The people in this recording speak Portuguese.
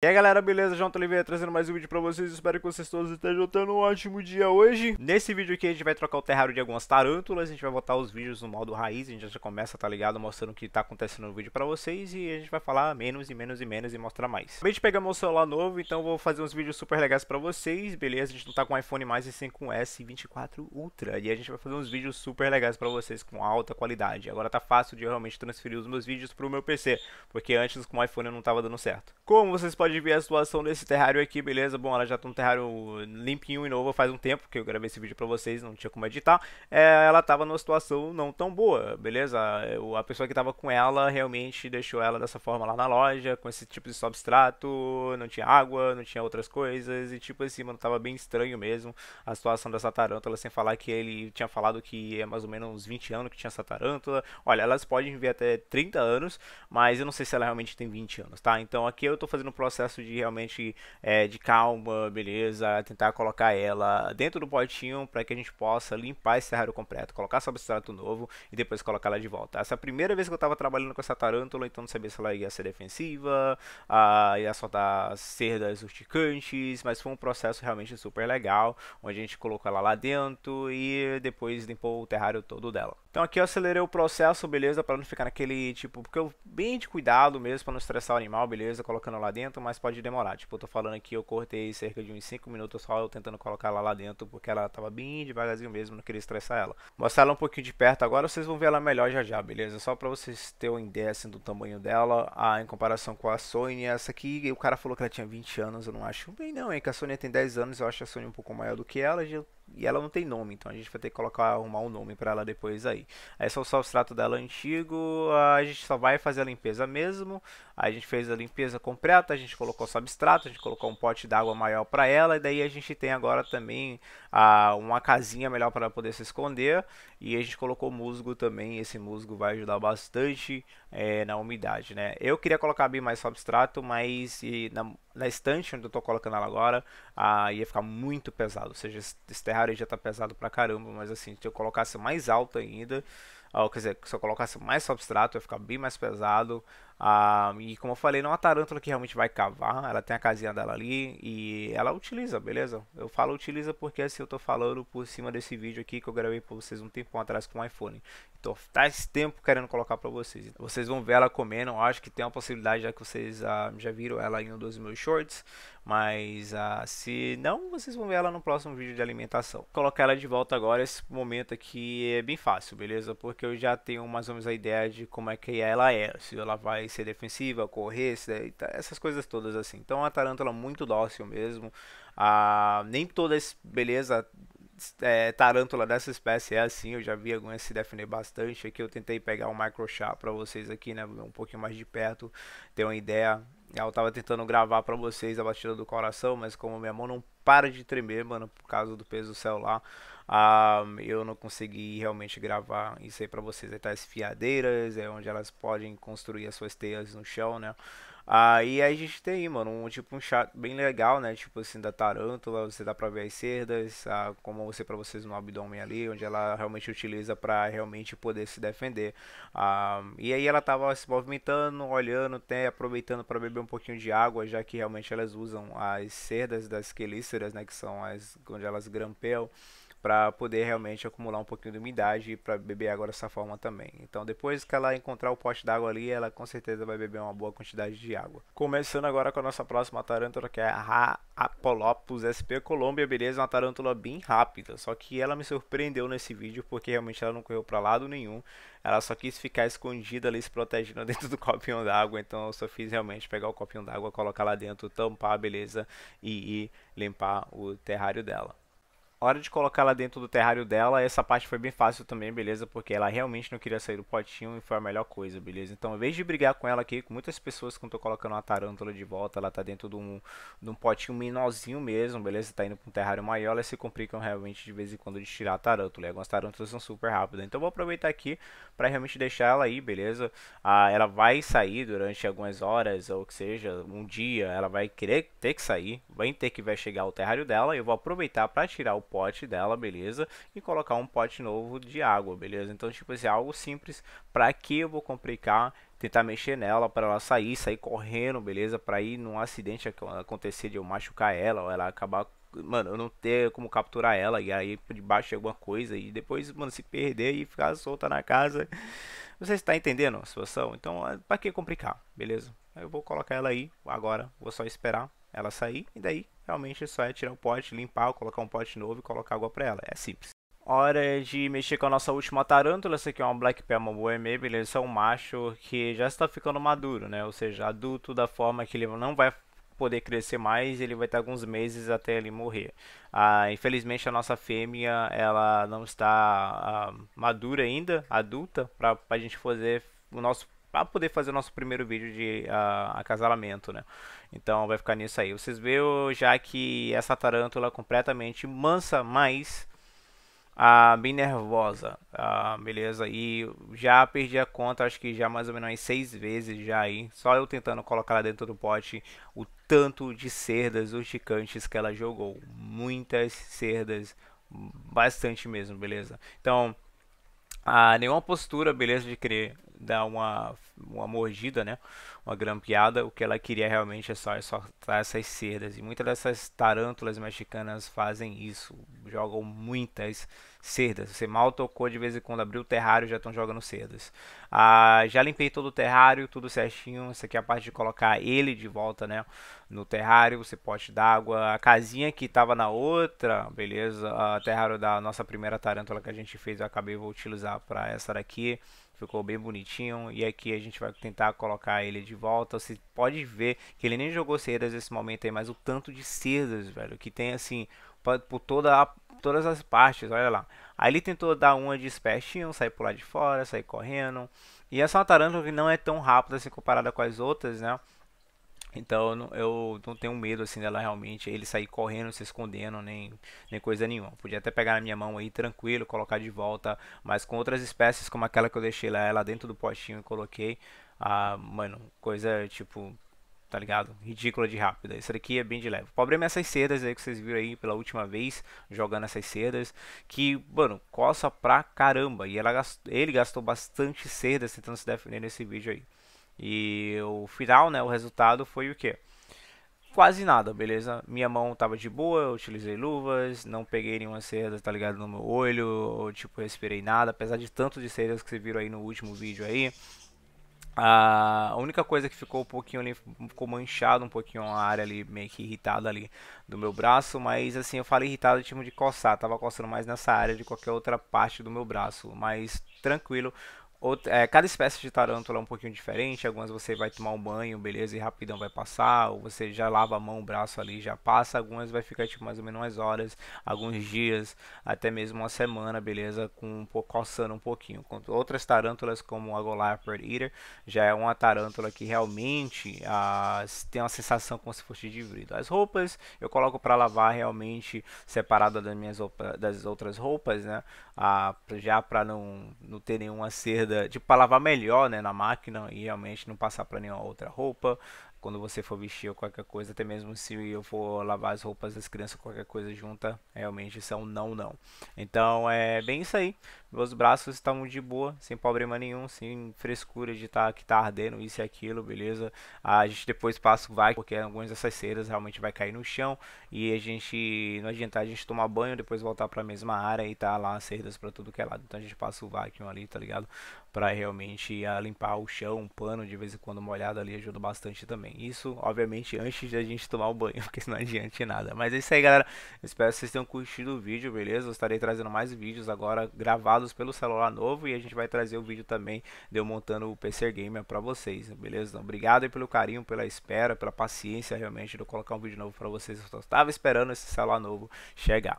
E aí galera, beleza? João Oliveira trazendo mais um vídeo pra vocês, espero que vocês todos estejam tendo um ótimo dia hoje. Nesse vídeo aqui a gente vai trocar o terrário de algumas tarântulas, a gente vai botar os vídeos no modo raiz, a gente já começa, tá ligado? Mostrando o que tá acontecendo no vídeo pra vocês e a gente vai falar menos e menos e menos e mostrar mais. Acabei de pegar meu celular novo, então vou fazer uns vídeos super legais pra vocês, beleza? A gente não tá com iPhone mais e sim com S24 Ultra e a gente vai fazer uns vídeos super legais pra vocês com alta qualidade. Agora tá fácil de realmente transferir os meus vídeos pro meu PC, porque antes com o iPhone eu não tava dando certo. Como vocês podem pode ver a situação desse terrário aqui, beleza? Bom, ela já tá um terrário limpinho e novo faz um tempo que eu gravei esse vídeo pra vocês, não tinha como editar. É, ela tava numa situação não tão boa, beleza? Eu, a pessoa que tava com ela realmente deixou ela dessa forma lá na loja, com esse tipo de substrato, não tinha água, não tinha outras coisas, e tipo assim, mano, tava bem estranho mesmo a situação dessa tarântula, sem falar que ele tinha falado que é mais ou menos uns 20 anos que tinha essa tarântula. Olha, elas podem viver até 30 anos, mas eu não sei se ela realmente tem 20 anos, tá? Então aqui eu tô fazendo o processo processo de realmente é, de calma, beleza, tentar colocar ela dentro do potinho para que a gente possa limpar esse terrário completo, colocar substrato novo e depois colocar ela de volta. Essa é a primeira vez que eu estava trabalhando com essa tarântula, então não sabia se ela ia ser defensiva, a, ia soltar cerdas urticantes, mas foi um processo realmente super legal, onde a gente colocou ela lá dentro e depois limpou o terrário todo dela. Então aqui eu acelerei o processo, beleza, para não ficar naquele tipo, porque eu bem de cuidado mesmo para não estressar o animal, beleza, colocando lá dentro, mas pode demorar. Tipo, eu tô falando aqui, eu cortei cerca de uns 5 minutos só eu tentando colocar ela lá dentro, porque ela tava bem devagarzinho mesmo, não queria estressar ela. Mostrar ela um pouquinho de perto agora, vocês vão ver ela melhor já já, beleza? Só pra vocês terem uma ideia, assim, do tamanho dela, ah, em comparação com a Sony. Essa aqui, o cara falou que ela tinha 20 anos, eu não acho bem não, hein? Que a Sony tem 10 anos, eu acho a Sony um pouco maior do que ela, e ela não tem nome, então a gente vai ter que colocar arrumar um nome para ela depois aí. Aí é só o substrato dela antigo, a gente só vai fazer a limpeza mesmo. a gente fez a limpeza completa, a gente colocou substrato, a gente colocou um pote d'água maior para ela e daí a gente tem agora também a, uma casinha melhor para poder se esconder e a gente colocou musgo também. Esse musgo vai ajudar bastante é, na umidade, né? Eu queria colocar bem mais substrato, mas e, na, na estante onde eu estou colocando ela agora, ah, ia ficar muito pesado. Ou seja, esse terrário já está pesado pra caramba, mas assim, se eu colocasse mais alto ainda, ou, ah, quer dizer, se eu colocasse mais substrato, ia ficar bem mais pesado. Ah, e como eu falei, não é uma tarântula que realmente vai cavar, ela tem a casinha dela ali e ela utiliza, beleza? Eu falo utiliza porque assim eu tô falando por cima desse vídeo aqui que eu gravei pra vocês um tempo atrás com o um iPhone. Então tá esse tempo querendo colocar pra vocês. Vocês vão ver ela comendo, eu acho que tem uma possibilidade já que vocês ah, já viram ela em um dos meus shorts. Mas ah, se não, vocês vão ver ela no próximo vídeo de alimentação. colocar ela de volta agora, esse momento aqui é bem fácil, beleza? Porque porque eu já tenho mais ou menos a ideia de como é que ela é, se ela vai ser defensiva, correr, se, é, tá, essas coisas todas assim. Então a tarântula é muito dócil mesmo. Ah, nem toda beleza é, tarântula dessa espécie é assim, eu já vi algumas se defender bastante. Aqui eu tentei pegar um microchá para vocês aqui, né, um pouquinho mais de perto, ter uma ideia. Eu estava tentando gravar para vocês a batida do coração, mas como minha mão não para de tremer, mano, por causa do peso do celular. Ah, eu não consegui realmente gravar isso aí pra vocês. Aí é tá as fiadeiras, é onde elas podem construir as suas teias no chão, né? Aí a gente tem, mano, um tipo um chat bem legal, né? Tipo assim, da tarântula, você dá pra ver as cerdas, a, como você para vocês no abdômen ali, onde ela realmente utiliza para realmente poder se defender. a ah, e aí ela tava se movimentando, olhando, até aproveitando para beber um pouquinho de água, já que realmente elas usam as cerdas das quelíceras, né? Que são as onde elas grampeiam para poder realmente acumular um pouquinho de umidade e para beber água dessa forma também. Então depois que ela encontrar o pote d'água ali, ela com certeza vai beber uma boa quantidade de água. Começando agora com a nossa próxima tarântula, que é a Apolopus SP Colômbia, beleza? Uma tarântula bem rápida, só que ela me surpreendeu nesse vídeo porque realmente ela não correu para lado nenhum. Ela só quis ficar escondida ali, se protegendo dentro do copinho d'água. Então eu só fiz realmente pegar o copinho d'água, colocar lá dentro, tampar, beleza? E, e limpar o terrário dela hora de colocar ela dentro do terrário dela, essa parte foi bem fácil também, beleza? Porque ela realmente não queria sair do potinho e foi a melhor coisa, beleza? Então, em vez de brigar com ela aqui, com muitas pessoas que eu tô colocando uma tarântula de volta, ela tá dentro de um, de um potinho menorzinho mesmo, beleza? Tá indo pra um terrário maior, elas se complicam realmente de vez em quando de tirar a tarântula. E algumas tarântulas são super rápidas. Então, eu vou aproveitar aqui pra realmente deixar ela aí, beleza? Ah, ela vai sair durante algumas horas, ou que seja, um dia, ela vai querer ter que sair, vai ter que vai chegar ao terrário dela. E eu vou aproveitar pra tirar o pote dela, beleza? E colocar um pote novo de água, beleza? Então, tipo assim, é algo simples. para que eu vou complicar tentar mexer nela para ela sair, sair correndo, beleza? Para ir num acidente acontecer de eu machucar ela ou ela acabar, mano, eu não ter como capturar ela e aí por debaixo de alguma coisa e depois, mano, se perder e ficar solta na casa. Você está entendendo a situação? Então, é, para que complicar, beleza? Eu vou colocar ela aí agora, vou só esperar ela sair e daí realmente só é tirar o pote, limpar, colocar um pote novo e colocar água para ela. É simples. Hora de mexer com a nossa última tarântula. Essa aqui é uma Black Pelma Boemê, beleza? é um macho que já está ficando maduro, né? Ou seja, adulto da forma que ele não vai poder crescer mais, ele vai ter alguns meses até ele morrer. Ah, infelizmente a nossa fêmea ela não está ah, madura ainda, adulta, para a gente fazer o nosso para poder fazer o nosso primeiro vídeo de uh, acasalamento, né? Então vai ficar nisso aí. Vocês viram já que essa tarântula é completamente mansa, mas ah, bem nervosa, ah, beleza? E já perdi a conta, acho que já mais ou menos umas seis vezes já aí, só eu tentando colocar ela dentro do pote o tanto de cerdas urticantes que ela jogou, muitas cerdas, bastante mesmo, beleza? Então, ah, nenhuma postura, beleza, de querer dar uma, uma mordida, né? Uma grampeada. O que ela queria realmente é só é soltar essas cerdas. E muitas dessas tarântulas mexicanas fazem isso. Jogam muitas cerdas. Você mal tocou de vez em quando, abriu o terrário já estão jogando cerdas. Ah, já limpei todo o terrário, tudo certinho. Essa aqui é a parte de colocar ele de volta, né? No terrário, você pode dar água A casinha que estava na outra, beleza? A terrário da nossa primeira tarântula que a gente fez, eu acabei vou utilizar para essa daqui ficou bem bonitinho. E aqui a gente vai tentar colocar ele de volta. Você pode ver que ele nem jogou cedas nesse momento aí, mas o tanto de cedas, velho, que tem assim, por toda a, todas as partes, olha lá. Aí ele tentou dar uma de espertinho, sair por lá de fora, sair correndo. E essa é uma tarântula que não é tão rápida assim comparada com as outras, né? Então eu não, tenho medo assim dela realmente ele sair correndo, se escondendo, nem, nem coisa nenhuma. podia até pegar na minha mão aí tranquilo, colocar de volta, mas com outras espécies como aquela que eu deixei lá, lá dentro do potinho e coloquei, ah, mano, coisa tipo tá ligado? Ridícula de rápida. Isso daqui é bem de leve. O problema é essas sedas aí que vocês viram aí pela última vez, jogando essas sedas, que, mano, coça pra caramba. E ela gastou, ele gastou bastante sedas tentando se defender nesse vídeo aí. E o final, né, o resultado foi o quê? Quase nada, beleza? Minha mão tava de boa, eu utilizei luvas, não peguei nenhuma seda, tá ligado, no meu olho, ou, tipo, respirei nada, apesar de tanto de sedas que vocês viram aí no último vídeo aí. A única coisa que ficou um pouquinho ali, ficou manchado um pouquinho a área ali, meio que irritada ali do meu braço, mas assim, eu falei irritado tipo de coçar, tava coçando mais nessa área de qualquer outra parte do meu braço, mas tranquilo, Outra, é, cada espécie de tarântula é um pouquinho diferente. Algumas você vai tomar um banho, beleza, e rapidão vai passar. Ou você já lava a mão, o braço ali, já passa. Algumas vai ficar tipo mais ou menos umas horas, alguns dias, até mesmo uma semana, beleza, com um pouco, coçando um pouquinho. Com outras tarântulas, como a Golapard Eater, já é uma tarântula que realmente tem uma sensação como se fosse de vidro. As roupas eu coloco para lavar realmente separada das minhas roupa, das outras roupas, né? Ah, já para não, não ter nenhuma acerto de tipo, para lavar melhor, né, na máquina e realmente não passar para nenhuma outra roupa. Quando você for vestir ou qualquer coisa, até mesmo se eu for lavar as roupas das crianças, qualquer coisa junta, realmente isso é um não, não. Então é bem isso aí. Meus braços estavam de boa, sem problema nenhum, sem frescura de estar tá, que tá ardendo, isso e aquilo, beleza? A gente depois passa, vai, porque algumas dessas ceras realmente vai cair no chão e a gente, não adianta a gente tomar banho, depois voltar para a mesma área e tá lá cerdas para tudo que é lado. Então a gente passa o vacuum ali, tá ligado? Para realmente a, ah, limpar o chão, um pano de vez em quando molhado ali ajuda bastante também. Isso, obviamente, antes de a gente tomar o banho, porque senão não adianta nada. Mas é isso aí, galera. Espero que vocês tenham curtido o vídeo, beleza? Eu estarei trazendo mais vídeos agora gravados montados pelo celular novo e a gente vai trazer o vídeo também de eu montando o PC Gamer para vocês, beleza? Então, obrigado aí pelo carinho, pela espera, pela paciência realmente de eu colocar um vídeo novo para vocês. Eu só estava esperando esse celular novo chegar.